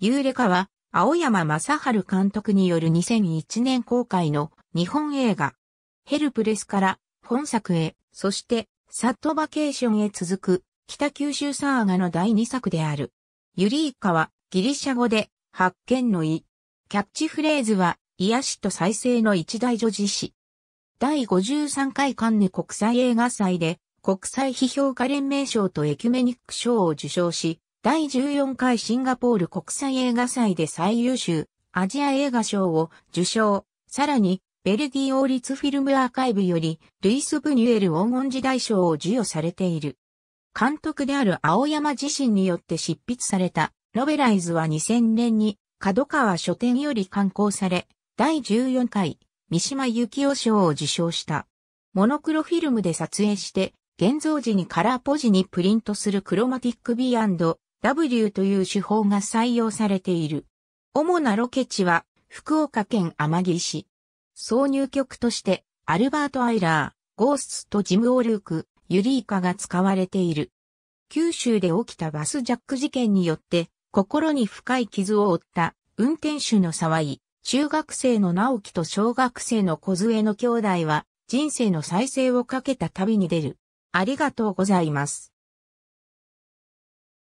ユーレカは、青山正春監督による2001年公開の日本映画、ヘルプレスから本作へ、そして、サットバケーションへ続く、北九州サーガの第2作である。ユリーカは、ギリシャ語で、発見の意。キャッチフレーズは、癒しと再生の一大女子誌。第53回カンヌ国際映画祭で、国際批評家連盟賞とエキュメニック賞を受賞し、第14回シンガポール国際映画祭で最優秀アジア映画賞を受賞。さらに、ベルギー王立フィルムアーカイブより、ルイス・ブニュエル黄金時代賞を授与されている。監督である青山自身によって執筆された、ノベライズは2000年に、角川書店より刊行され、第14回、三島由紀夫賞を受賞した。モノクロフィルムで撮影して、現像時にカラーポジにプリントするクロマティック B& W という手法が採用されている。主なロケ地は福岡県天城市。挿入曲としてアルバート・アイラー、ゴースト・ジム・オルーク、ユリイカが使われている。九州で起きたバスジャック事件によって心に深い傷を負った運転手の沢井、中学生の直樹と小学生の小杖の兄弟は人生の再生をかけた旅に出る。ありがとうございます。